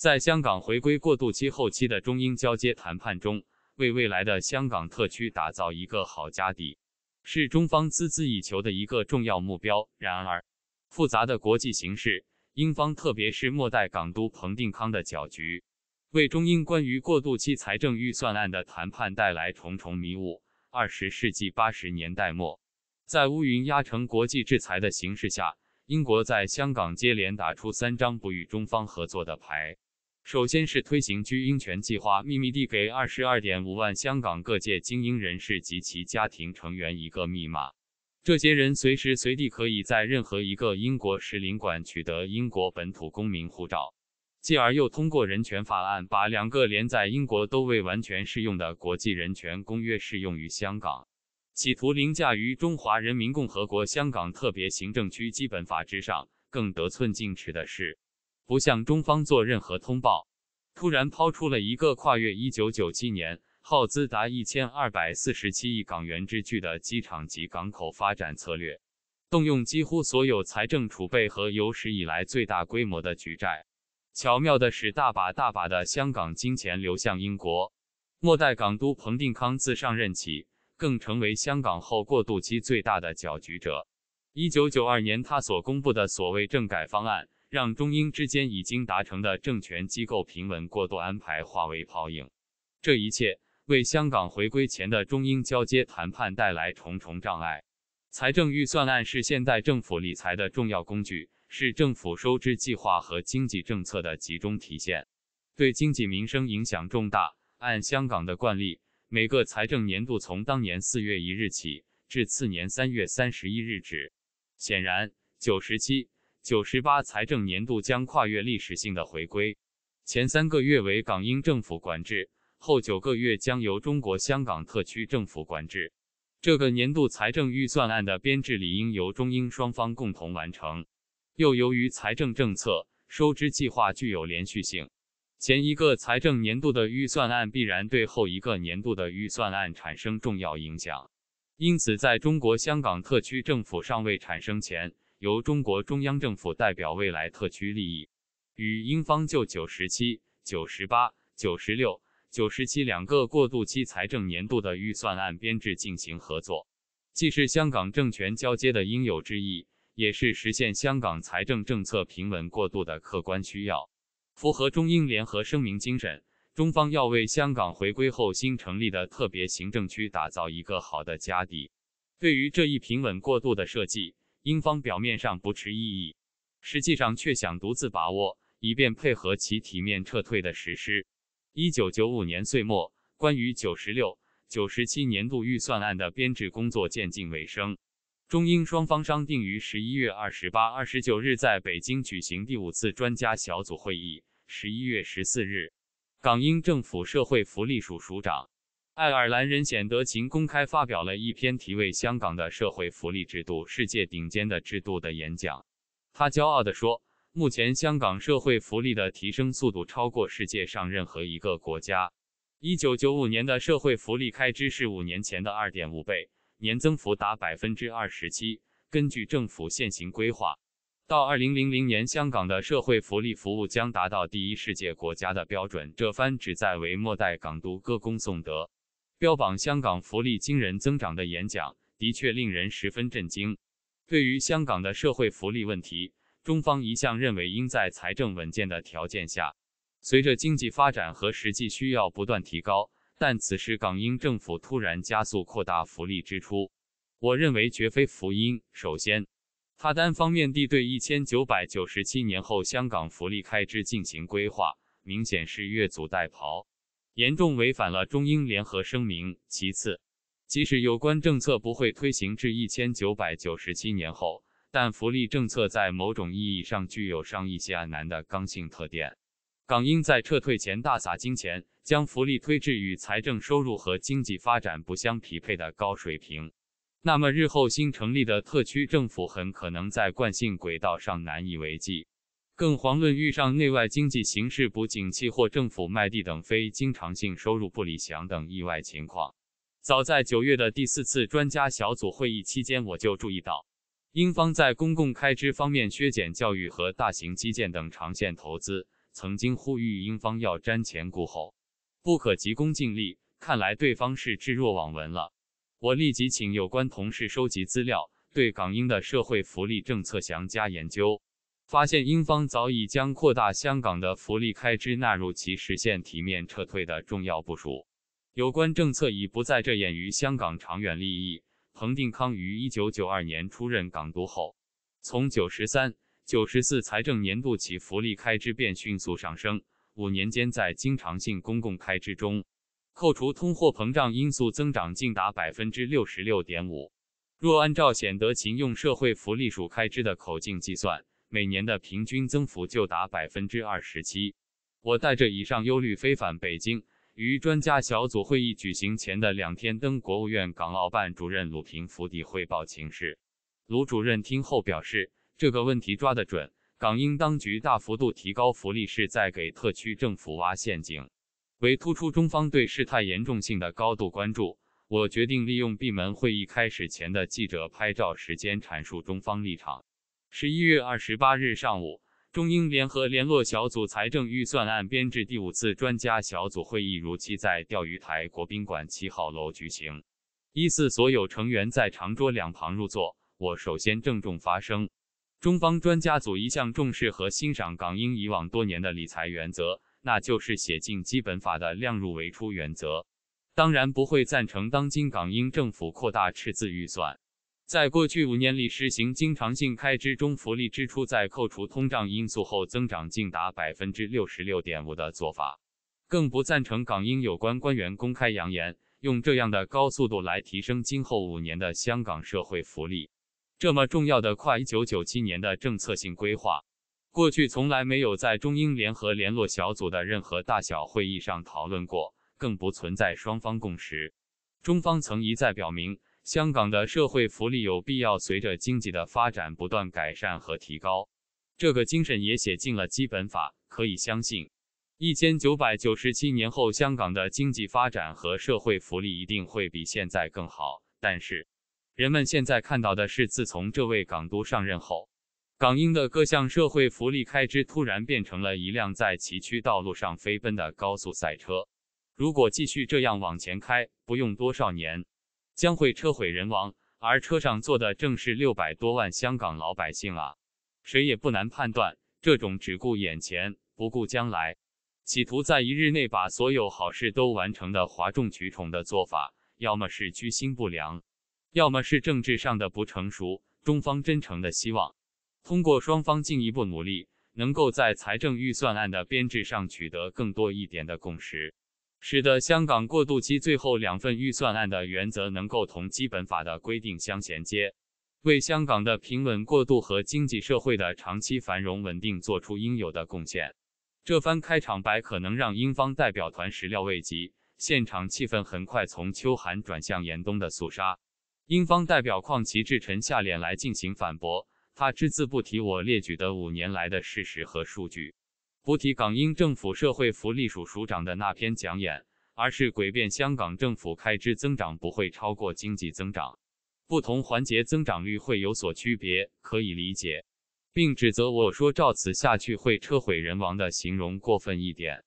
在香港回归过渡期后期的中英交接谈判中，为未来的香港特区打造一个好家底，是中方孜孜以求的一个重要目标。然而，复杂的国际形势，英方特别是末代港督彭定康的搅局，为中英关于过渡期财政预算案的谈判带来重重迷雾。二十世纪八十年代末，在乌云压城、国际制裁的形势下，英国在香港接连打出三张不与中方合作的牌。首先是推行居英权计划，秘密地给二十二点五万香港各界精英人士及其家庭成员一个密码，这些人随时随地可以在任何一个英国使领馆取得英国本土公民护照，继而又通过人权法案把两个连在英国都未完全适用的国际人权公约适用于香港，企图凌驾于《中华人民共和国香港特别行政区基本法》之上。更得寸进尺的是。不向中方做任何通报，突然抛出了一个跨越一九九七年、耗资达一千二百四十七亿港元之巨的机场及港口发展策略，动用几乎所有财政储备和有史以来最大规模的举债，巧妙的使大把大把的香港金钱流向英国。末代港督彭定康自上任起，更成为香港后过渡期最大的搅局者。一九九二年，他所公布的所谓政改方案。让中英之间已经达成的政权机构平稳过渡安排化为泡影，这一切为香港回归前的中英交接谈判带来重重障碍。财政预算案是现代政府理财的重要工具，是政府收支计划和经济政策的集中体现，对经济民生影响重大。按香港的惯例，每个财政年度从当年四月一日起，至次年三月三十一日止。显然，九十七。九十八财政年度将跨越历史性的回归，前三个月为港英政府管制，后九个月将由中国香港特区政府管制。这个年度财政预算案的编制理应由中英双方共同完成。又由于财政政策收支计划具有连续性，前一个财政年度的预算案必然对后一个年度的预算案产生重要影响。因此，在中国香港特区政府尚未产生前，由中国中央政府代表未来特区利益，与英方就九十七、九十八、九十六、九十七两个过渡期财政年度的预算案编制进行合作，既是香港政权交接的应有之意，也是实现香港财政政策平稳过渡的客观需要，符合中英联合声明精神。中方要为香港回归后新成立的特别行政区打造一个好的家底。对于这一平稳过渡的设计。英方表面上不持异议，实际上却想独自把握，以便配合其体面撤退的实施。一九九五年岁末，关于九十六、九十七年度预算案的编制工作渐近尾声，中英双方商定于十一月二十八、二十九日在北京举行第五次专家小组会议。十一月十四日，港英政府社会福利署署长。爱尔兰人显德勤公开发表了一篇题为《香港的社会福利制度：世界顶尖的制度》的演讲。他骄傲地说：“目前香港社会福利的提升速度超过世界上任何一个国家。1995年的社会福利开支是五年前的2.5倍，年增幅达27%。根据政府现行规划，到2000年，香港的社会福利服务将达到第一世界国家的标准。”这番旨在为末代港督歌功颂德。标榜香港福利惊人增长的演讲的确令人十分震惊。对于香港的社会福利问题，中方一向认为应在财政稳健的条件下，随着经济发展和实际需要不断提高。但此时港英政府突然加速扩大福利支出，我认为绝非福音。首先，他单方面地对一千九百九十七年后香港福利开支进行规划，明显是越俎代庖。严重违反了中英联合声明。其次，即使有关政策不会推行至一千九百九十七年后，但福利政策在某种意义上具有上一些难的刚性特点。港英在撤退前大洒金钱，将福利推至与财政收入和经济发展不相匹配的高水平，那么日后新成立的特区政府很可能在惯性轨道上难以为继。更遑论遇上内外经济形势不景气或政府卖地等非经常性收入不理想等意外情况。早在九月的第四次专家小组会议期间，我就注意到英方在公共开支方面削减教育和大型基建等长线投资，曾经呼吁英方要瞻前顾后，不可急功近利。看来对方是置若罔闻了。我立即请有关同事收集资料，对港英的社会福利政策详加研究。发现英方早已将扩大香港的福利开支纳入其实现体面撤退的重要部署，有关政策已不再着眼于香港长远利益。彭定康于一九九二年出任港督后，从九十三九十四财政年度起，福利开支便迅速上升，五年间在经常性公共开支中扣除通货膨胀因素增长竟达百分之六十六点五。若按照显德勤用社会福利署开支的口径计算，每年的平均增幅就达百分之二十七。我带着以上忧虑飞返北京，于专家小组会议举行前的两天登国务院港澳办主任鲁平府邸汇报情势。卢主任听后表示，这个问题抓得准，港英当局大幅度提高福利是在给特区政府挖陷阱。为突出中方对事态严重性的高度关注，我决定利用闭门会议开始前的记者拍照时间阐述中方立场。十一月二十八日上午，中英联合联络小组财政预算案编制第五次专家小组会议如期在钓鱼台国宾馆七号楼举行。一四所有成员在长桌两旁入座。我首先郑重发声：中方专家组一向重视和欣赏港英以往多年的理财原则，那就是写进基本法的量入为出原则。当然，不会赞成当今港英政府扩大赤字预算。在过去五年里实行经常性开支中，福利支出在扣除通胀因素后增长竟达百分之六十六点五的做法，更不赞成港英有关官员公开扬言用这样的高速度来提升今后五年的香港社会福利。这么重要的跨一九九七年的政策性规划，过去从来没有在中英联合联络小组的任何大小会议上讨论过，更不存在双方共识。中方曾一再表明。香港的社会福利有必要随着经济的发展不断改善和提高，这个精神也写进了基本法。可以相信，一千九百九十七年后，香港的经济发展和社会福利一定会比现在更好。但是，人们现在看到的是，自从这位港督上任后，港英的各项社会福利开支突然变成了一辆在崎岖道路上飞奔的高速赛车。如果继续这样往前开，不用多少年。将会车毁人亡，而车上坐的正是六百多万香港老百姓啊！谁也不难判断，这种只顾眼前不顾将来，企图在一日内把所有好事都完成的哗众取宠的做法，要么是居心不良，要么是政治上的不成熟。中方真诚的希望，通过双方进一步努力，能够在财政预算案的编制上取得更多一点的共识。使得香港过渡期最后两份预算案的原则能够同基本法的规定相衔接，为香港的平稳过渡和经济社会的长期繁荣稳定做出应有的贡献。这番开场白可能让英方代表团始料未及，现场气氛很快从秋寒转向严冬的肃杀。英方代表邝其志沉下脸来进行反驳，他只字不提我列举的五年来的事实和数据。菩提港英政府社会福利署署长的那篇讲演，而是诡辩香港政府开支增长不会超过经济增长，不同环节增长率会有所区别，可以理解，并指责我说照此下去会车毁人亡的形容过分一点。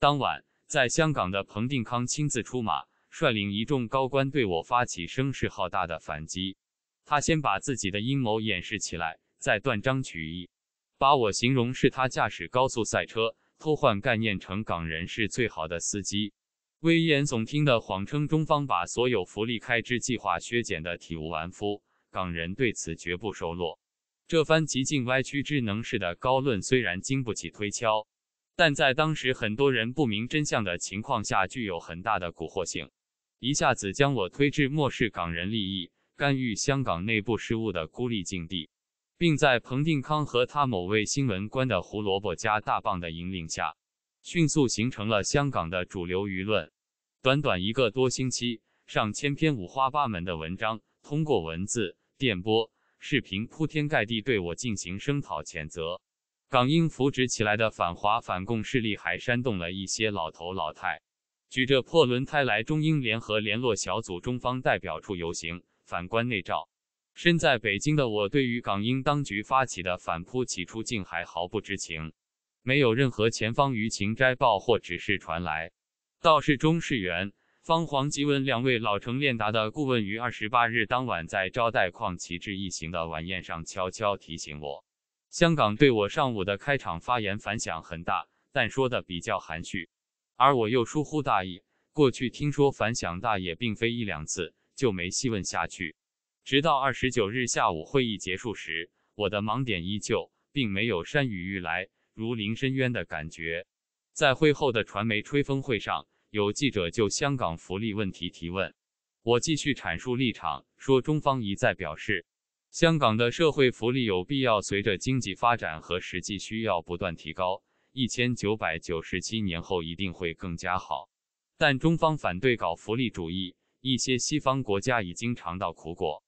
当晚，在香港的彭定康亲自出马，率领一众高官对我发起声势浩大的反击。他先把自己的阴谋掩饰起来，再断章取义。把我形容是他驾驶高速赛车，偷换概念成港人是最好的司机，危言耸听的谎称中方把所有福利开支计划削减的体无完肤，港人对此绝不收落。这番极尽歪曲之能事的高论虽然经不起推敲，但在当时很多人不明真相的情况下，具有很大的蛊惑性，一下子将我推至漠视港人利益、干预香港内部事务的孤立境地。并在彭定康和他某位新闻官的胡萝卜加大棒的引领下，迅速形成了香港的主流舆论。短短一个多星期，上千篇五花八门的文章，通过文字、电波、视频铺天盖地对我进行声讨、谴责。港英扶植起来的反华反共势力还煽动了一些老头老太，举着破轮胎来中英联合联络小组中方代表处游行。反观内照。身在北京的我，对于港英当局发起的反扑，起初竟还毫不知情，没有任何前方舆情摘报或指示传来。倒是钟世元、方黄吉文两位老成练达的顾问，于二十八日当晚在招待邝旗帜一行的晚宴上，悄悄提醒我：香港对我上午的开场发言反响很大，但说的比较含蓄。而我又疏忽大意，过去听说反响大也并非一两次，就没细问下去。直到二十九日下午会议结束时，我的盲点依旧，并没有山雨欲来如临深渊的感觉。在会后的传媒吹风会上，有记者就香港福利问题提问，我继续阐述立场，说中方一再表示，香港的社会福利有必要随着经济发展和实际需要不断提高，一千九百九十七年后一定会更加好。但中方反对搞福利主义，一些西方国家已经尝到苦果。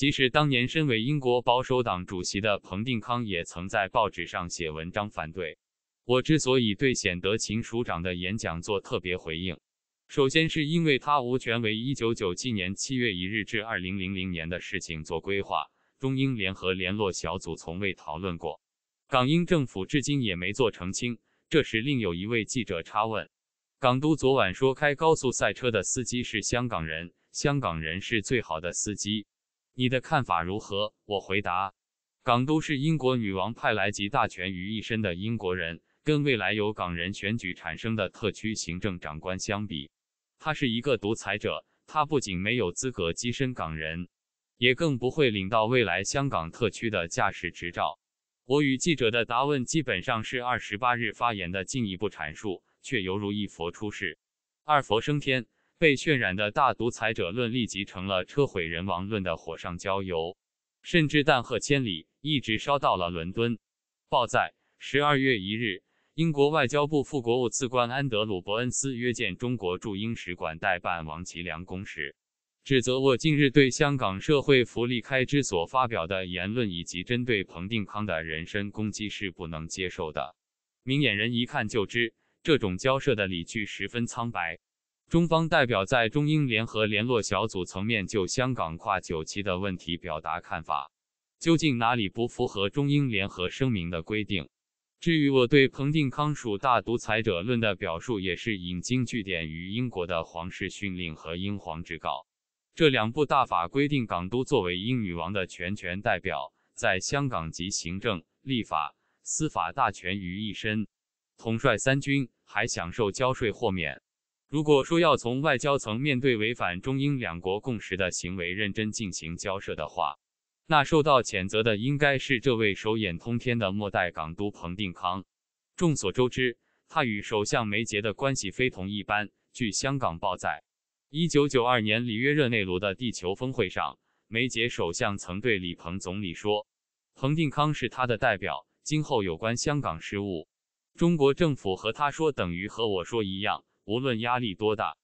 即使当年身为英国保守党主席的彭定康也曾在报纸上写文章反对。我之所以对显德勤署长的演讲做特别回应，首先是因为他无权为1997年7月1日至2000年的事情做规划。中英联合联络小组从未讨论过，港英政府至今也没做澄清。这时，另有一位记者插问：“港督昨晚说开高速赛车的司机是香港人，香港人是最好的司机。”你的看法如何？我回答，港督是英国女王派来集大权于一身的英国人，跟未来由港人选举产生的特区行政长官相比，他是一个独裁者。他不仅没有资格跻身港人，也更不会领到未来香港特区的驾驶执照。我与记者的答问基本上是二十八日发言的进一步阐述，却犹如一佛出世，二佛升天。被渲染的大独裁者论立即成了车毁人亡论的火上浇油，甚至弹劾千里一直烧到了伦敦。报在十二月一日，英国外交部副国务次官安德鲁伯恩斯约见中国驻英使馆代办王其良公使，指责我近日对香港社会福利开支所发表的言论以及针对彭定康的人身攻击是不能接受的。明眼人一看就知，这种交涉的理据十分苍白。中方代表在中英联合联络小组层面就香港跨九七的问题表达看法，究竟哪里不符合中英联合声明的规定？至于我对彭定康属大独裁者论的表述，也是引经据典于英国的《皇室训令》和《英皇制告。这两部大法规定，港督作为英女王的全权代表，在香港及行政、立法、司法大权于一身，统帅三军，还享受交税豁免。如果说要从外交层面对违反中英两国共识的行为认真进行交涉的话，那受到谴责的应该是这位手眼通天的末代港督彭定康。众所周知，他与首相梅杰的关系非同一般。据《香港报》载，一九九二年里约热内卢的地球峰会上，梅杰首相曾对李鹏总理说：“彭定康是他的代表，今后有关香港事务，中国政府和他说等于和我说一样。”无论压力多大，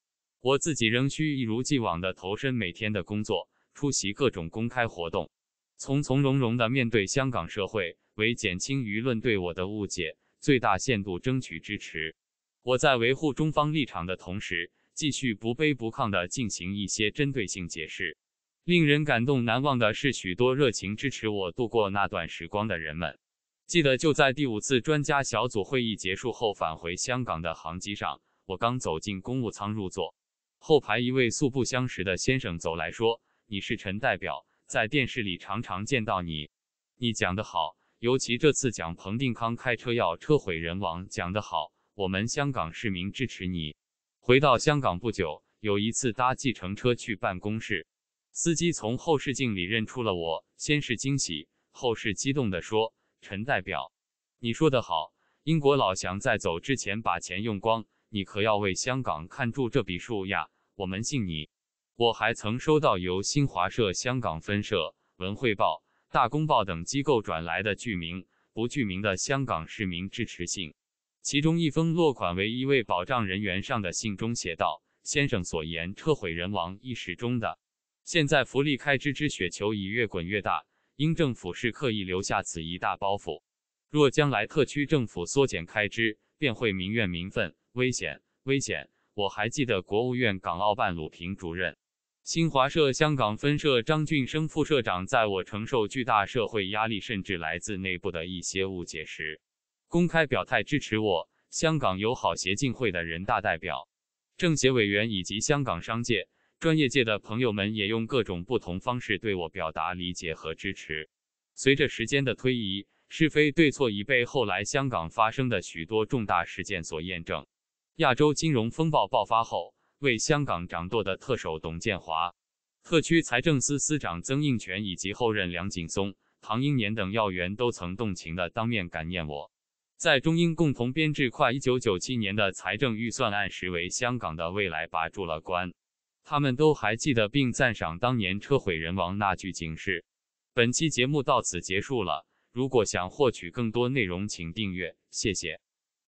我自己仍需一如既往地投身每天的工作，出席各种公开活动，从从容容地面对香港社会，为减轻舆论对我的误解，最大限度争取支持。我在维护中方立场的同时，继续不卑不亢地进行一些针对性解释。令人感动难忘的是，许多热情支持我度过那段时光的人们。记得就在第五次专家小组会议结束后返回香港的航机上。我刚走进公务舱入座，后排一位素不相识的先生走来说：“你是陈代表，在电视里常常见到你，你讲得好，尤其这次讲彭定康开车要车毁人亡，讲得好，我们香港市民支持你。”回到香港不久，有一次搭计程车去办公室，司机从后视镜里认出了我，先是惊喜，后是激动地说：“陈代表，你说得好，英国老蒋在走之前把钱用光。”你可要为香港看住这笔数呀！我们信你。我还曾收到由新华社香港分社、文汇报、大公报等机构转来的具名不具名的香港市民支持信。其中一封落款为一位保障人员上的信中写道：“先生所言‘车毁人亡’一时中的，现在福利开支之雪球已越滚越大，英政府是刻意留下此一大包袱。若将来特区政府缩减开支，便会民怨民愤。”危险，危险！我还记得国务院港澳办鲁平主任、新华社香港分社张俊生副社长，在我承受巨大社会压力，甚至来自内部的一些误解时，公开表态支持我。香港友好协进会的人大代表、政协委员以及香港商界、专业界的朋友们，也用各种不同方式对我表达理解和支持。随着时间的推移，是非对错已被后来香港发生的许多重大事件所验证。亚洲金融风暴爆发后，为香港掌舵的特首董建华、特区财政司司长曾荫权以及后任梁锦松、唐英年等要员都曾动情地当面感念我，在中英共同编制跨1997年的财政预算案时，为香港的未来把住了关。他们都还记得并赞赏当年车毁人亡那句警示。本期节目到此结束了。如果想获取更多内容，请订阅。谢谢。